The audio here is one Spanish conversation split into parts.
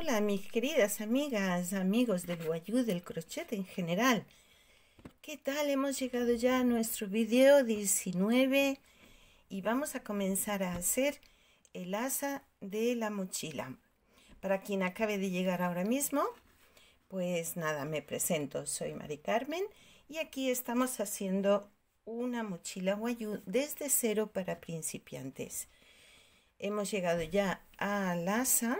hola, mis queridas amigas, amigos del guayú, del crochet en general. ¿Qué tal? Hemos llegado ya a nuestro video 19 y vamos a comenzar a hacer el asa de la mochila. Para quien acabe de llegar ahora mismo, pues nada, me presento, soy Mari Carmen y aquí estamos haciendo una mochila guayú desde cero para principiantes. Hemos llegado ya al asa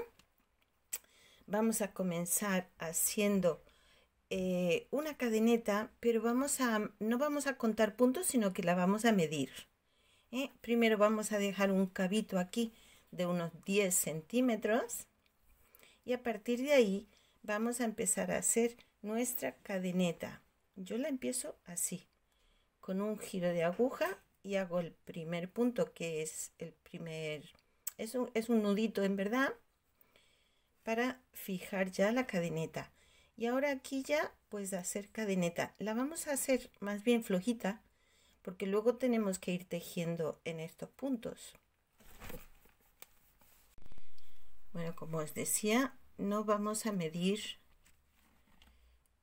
Vamos a comenzar haciendo eh, una cadeneta, pero vamos a, no vamos a contar puntos, sino que la vamos a medir. ¿eh? Primero vamos a dejar un cabito aquí de unos 10 centímetros y a partir de ahí vamos a empezar a hacer nuestra cadeneta. Yo la empiezo así, con un giro de aguja y hago el primer punto que es el primer, es un, es un nudito en verdad para fijar ya la cadeneta. Y ahora aquí ya pues hacer cadeneta. La vamos a hacer más bien flojita porque luego tenemos que ir tejiendo en estos puntos. Bueno, como os decía, no vamos a medir,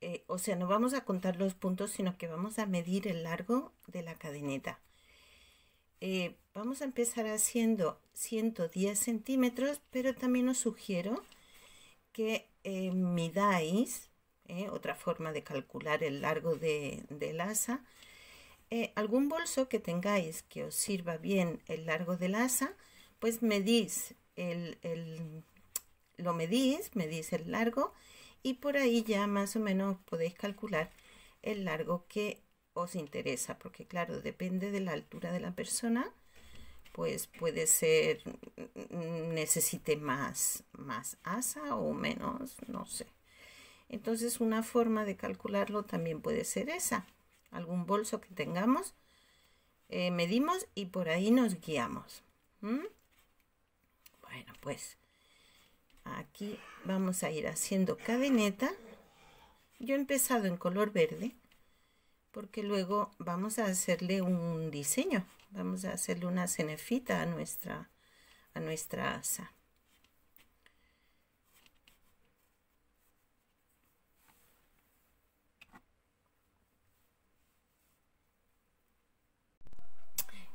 eh, o sea, no vamos a contar los puntos, sino que vamos a medir el largo de la cadeneta. Eh, vamos a empezar haciendo 110 centímetros, pero también os sugiero que midáis, eh, otra forma de calcular el largo de, la asa, eh, algún bolso que tengáis que os sirva bien el largo la asa, pues medís el, el, lo medís, medís el largo y por ahí ya más o menos podéis calcular el largo que os interesa, porque claro, depende de la altura de la persona, pues puede ser mm, necesite más, más asa o menos, no sé. Entonces una forma de calcularlo también puede ser esa. Algún bolso que tengamos, eh, medimos y por ahí nos guiamos. Bueno, pues aquí vamos a ir haciendo cadeneta. Yo he empezado en color verde porque luego vamos a hacerle un diseño. Vamos a hacerle una cenefita a nuestra, a nuestra asa.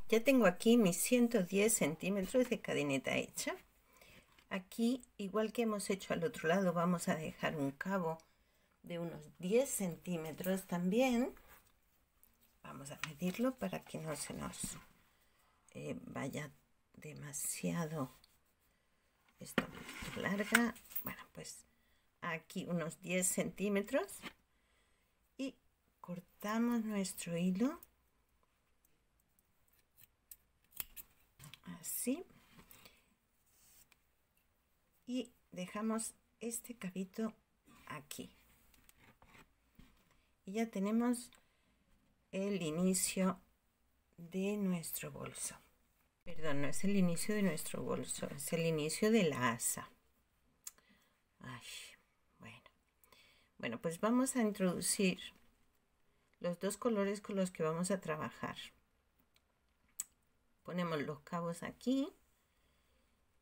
Ya tengo aquí mis 110 centímetros de cadeneta hecha. Aquí, igual que hemos hecho al otro lado, vamos a dejar un cabo de unos 10 centímetros también. Vamos a medirlo para que no se nos eh, vaya demasiado larga bueno pues aquí unos 10 centímetros y cortamos nuestro hilo así y dejamos este cabito aquí y ya tenemos el inicio de nuestro bolso. Perdón, no es el inicio de nuestro bolso, es el inicio de la asa. bueno. Bueno, pues vamos a introducir los dos colores con los que vamos a trabajar. Ponemos los cabos aquí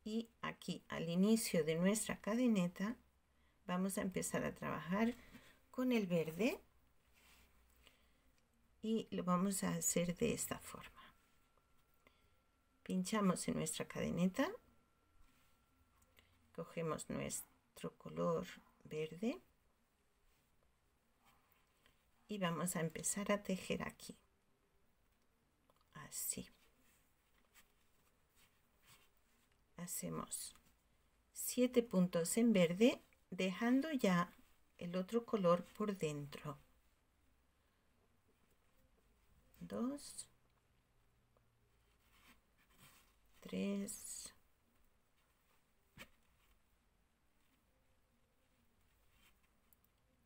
y aquí al inicio de nuestra cadeneta vamos a empezar a trabajar con el verde y lo vamos a hacer de esta forma. Pinchamos en nuestra cadeneta, cogemos nuestro color verde y vamos a empezar a tejer aquí, así. Hacemos siete puntos en verde dejando ya el otro color por dentro. Dos, tres,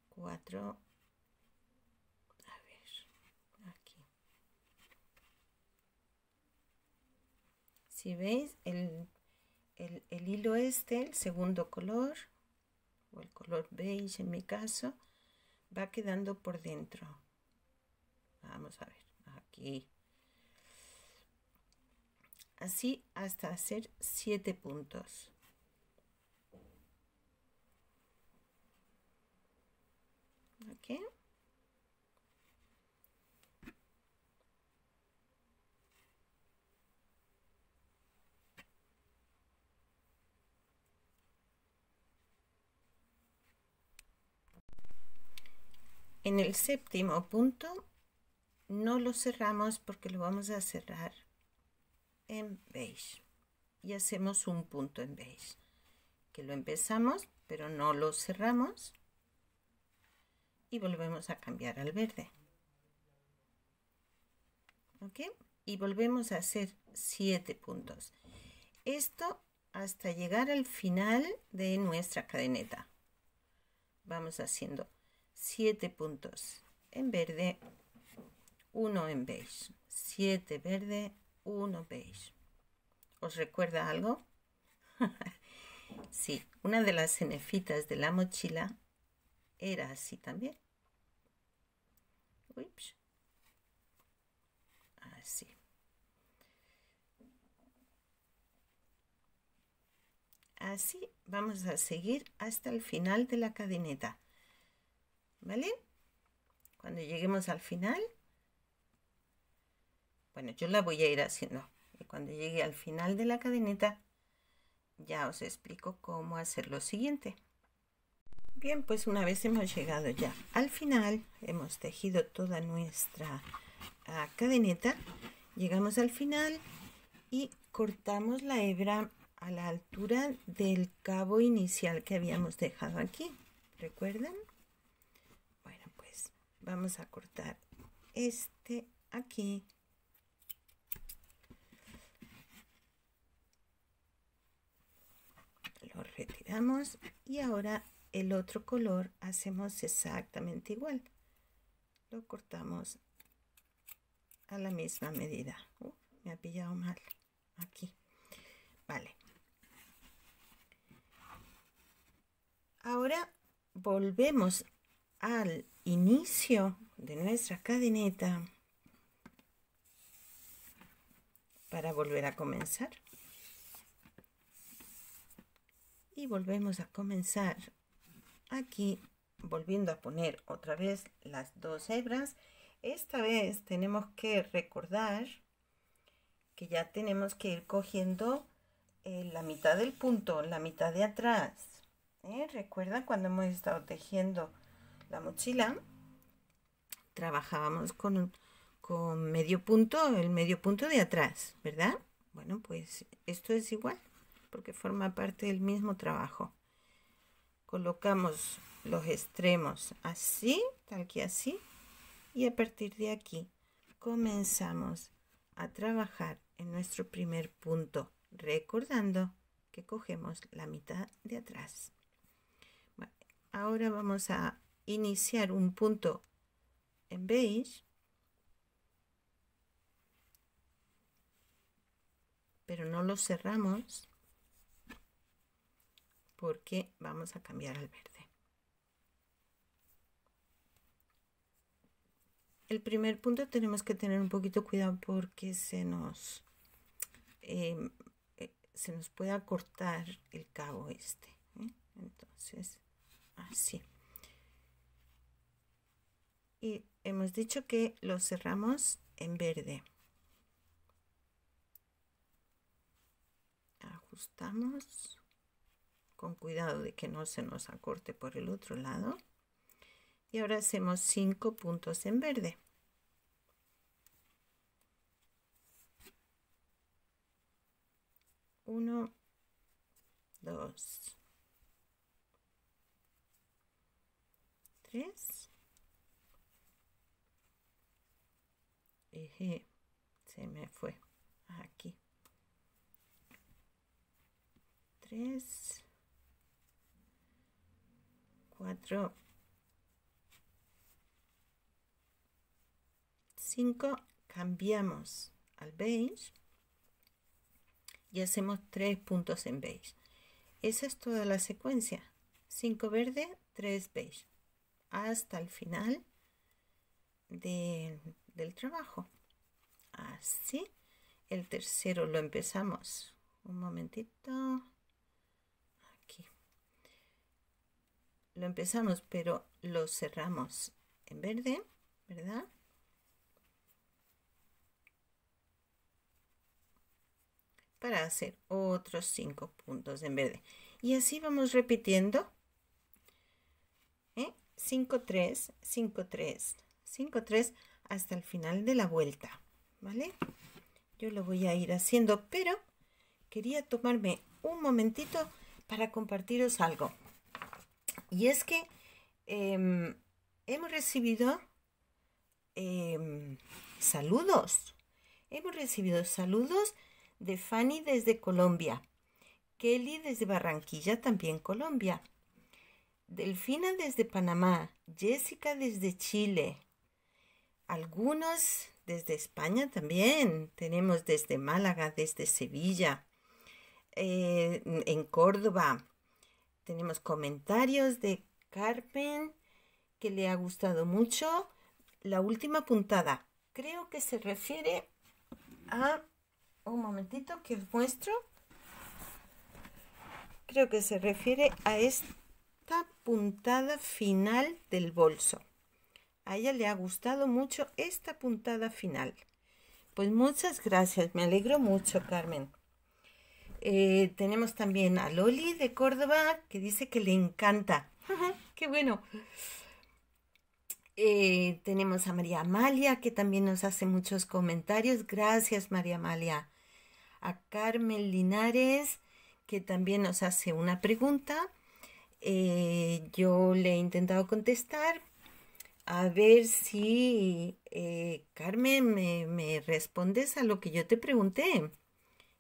cuatro, a ver, aquí. Si veis, el, el hilo este, el segundo color, o el color beige en mi caso, va quedando por dentro. Vamos a ver. Así hasta hacer 7 puntos. En el séptimo punto no lo cerramos porque lo vamos a cerrar en beige y hacemos un punto en beige que lo empezamos pero no lo cerramos y volvemos a cambiar al verde y volvemos a hacer siete puntos esto hasta llegar al final de nuestra cadeneta vamos haciendo siete puntos en verde uno en beige, 7 verde, 1 beige. ¿Os recuerda algo? sí, una de las cenefitas de la mochila era así también. Así. Así vamos a seguir hasta el final de la cadeneta. ¿Vale? Cuando lleguemos al final, bueno, yo la voy a ir haciendo. Y cuando llegue al final de la cadeneta, ya os explico cómo hacer lo siguiente. Bien, pues una vez hemos llegado ya al final, hemos tejido toda nuestra ah, cadeneta, llegamos al final y cortamos la hebra a la altura del cabo inicial que habíamos dejado aquí. ¿Recuerdan? Bueno, pues vamos a cortar este aquí lo retiramos y ahora el otro color hacemos exactamente igual lo cortamos a la misma medida me ha pillado mal aquí vale ahora volvemos al inicio de nuestra cadeneta para volver a comenzar y volvemos a comenzar aquí volviendo a poner otra vez las dos hebras esta vez tenemos que recordar que ya tenemos que ir cogiendo eh, la mitad del punto la mitad de atrás ¿eh? recuerda cuando hemos estado tejiendo la mochila trabajábamos con, con medio punto el medio punto de atrás verdad bueno pues esto es igual porque forma parte del mismo trabajo. Colocamos los extremos así, tal que así, y a partir de aquí comenzamos a trabajar en nuestro primer punto, recordando que cogemos la mitad de atrás. Ahora vamos a iniciar un punto en beige, pero no lo cerramos porque vamos a cambiar al verde. El primer punto tenemos que tener un poquito cuidado porque se nos, em, eh, se nos puede cortar el cabo este. ¿eh? Entonces, así. Y hemos dicho que lo cerramos en verde. Ajustamos con cuidado de que no se nos acorte por el otro lado. Y ahora hacemos cinco puntos en verde. Uno, dos, tres. se me fue aquí. Tres. 5, cambiamos al beige y hacemos 3 puntos en beige. Esa es toda la secuencia. 5 verde, 3 beige, hasta el final del trabajo. Así, el tercero lo empezamos. Un momentito. lo empezamos pero lo cerramos en verde, ¿verdad? Para hacer otros cinco puntos en verde. Y así vamos repitiendo. 5, 3, 5, 3, 5, 3 hasta el final de la vuelta, ¿vale? Yo lo voy a ir haciendo, pero quería tomarme un momentito para compartiros algo. Y es que em, hemos recibido em, saludos. Hemos recibido saludos de Fanny desde Colombia, Kelly desde Barranquilla, también Colombia, Delfina desde Panamá, Jessica desde Chile, algunos desde España también, tenemos desde Málaga, desde Sevilla, eh, en Córdoba, tenemos comentarios de Carmen que le ha gustado mucho. La última puntada creo que se refiere a... Un momentito que os muestro. Creo que se refiere a esta puntada final del bolso. A ella le ha gustado mucho esta puntada final. Pues muchas gracias, me alegro mucho, Carmen. Eh, tenemos también a Loli de Córdoba que dice que le encanta. ¡Qué bueno! Eh, tenemos a María Amalia que también nos hace muchos comentarios. Gracias, María Amalia. A Carmen Linares que también nos hace una pregunta. Eh, yo le he intentado contestar. A ver si, Carmen, me, me respondes a lo que yo te pregunté.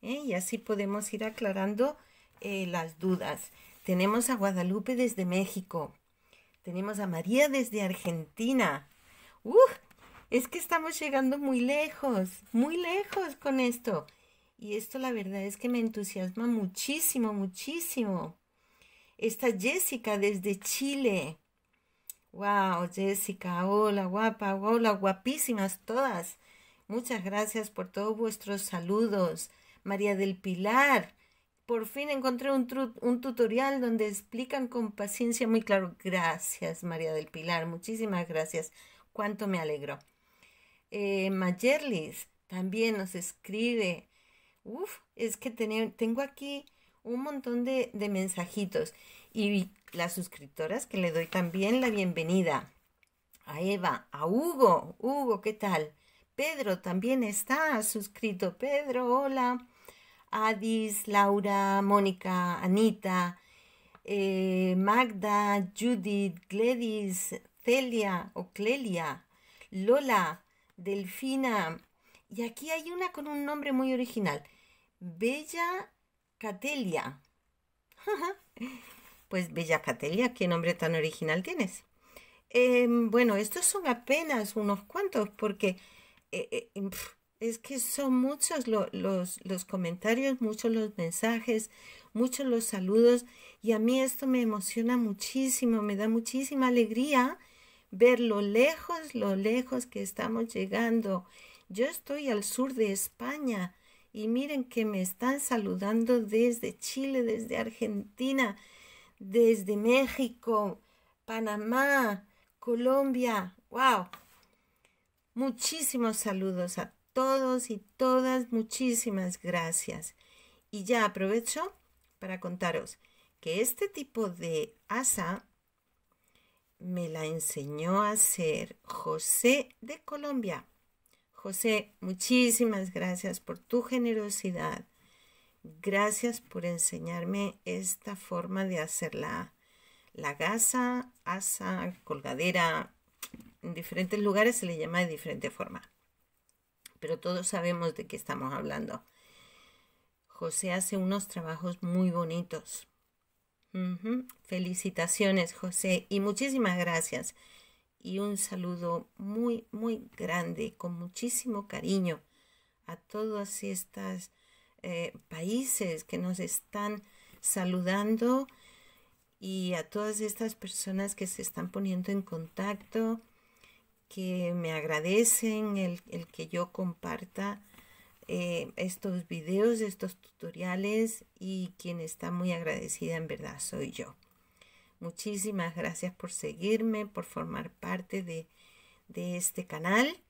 ¿eh? y así podemos ir aclarando eh, las dudas. Tenemos a Guadalupe desde México, tenemos a María desde Argentina. ¡Uf! Es que estamos llegando muy lejos, muy lejos con esto. Y esto la verdad es que me entusiasma muchísimo, muchísimo. Está Jessica desde Chile. Wow, Jessica, hola guapa, hola guapísimas todas. Muchas gracias por todos vuestros saludos. María del Pilar. Por fin encontré un, tutorial donde explican con paciencia muy claro. Gracias, María del Pilar. Muchísimas gracias. Cuánto me alegro. Eh, Mayerlis también nos escribe. Uf, es que tengo aquí un montón de, de mensajitos. Y las suscriptoras que le doy también la bienvenida. A Eva, a Hugo. Hugo, ¿qué tal? Pedro también está suscrito. Pedro, hola. Adis, Laura, Mónica, Anita, eh, Magda, Judith, Gladys, Celia o Clelia, Lola, Delfina. Y aquí hay una con un nombre muy original. Bella Catelia. pues Bella Catelia, qué nombre tan original tienes. Em, bueno, estos son apenas unos cuantos porque eh, eh, es que son muchos los, los comentarios, muchos los mensajes, muchos los saludos y a mí esto me emociona muchísimo, me da muchísima alegría ver lo lejos, lo lejos que estamos llegando. Yo estoy al sur de España y miren que me están saludando desde Chile, desde Argentina, desde México, Panamá, Colombia. ¡Wow! Muchísimos saludos a todos y todas muchísimas gracias. Y ya aprovecho para contaros que este tipo de asa me la enseñó a hacer José de Colombia. José, muchísimas gracias por tu generosidad. Gracias por enseñarme esta forma de hacerla la gasa, asa, colgadera, en diferentes lugares se le llama de diferente forma pero todos sabemos de qué estamos hablando. José hace unos trabajos muy bonitos. Felicitaciones, José, y muchísimas gracias. Y un saludo muy, muy grande, con muchísimo cariño a todos estos eh, países que nos están saludando y a todas estas personas que se están poniendo en contacto que me agradecen el, el que yo comparta eh, estos videos, estos tutoriales y quien está muy agradecida en verdad soy yo. Muchísimas gracias por seguirme, por formar parte de, de este canal.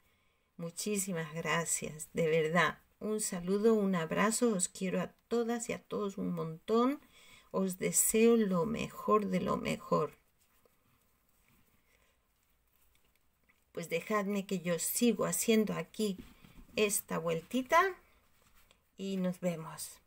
Muchísimas gracias, de verdad. Un saludo, un abrazo, os quiero a todas y a todos un montón. Os deseo lo mejor de lo mejor. pues dejadme que yo sigo haciendo aquí esta vueltita y nos vemos.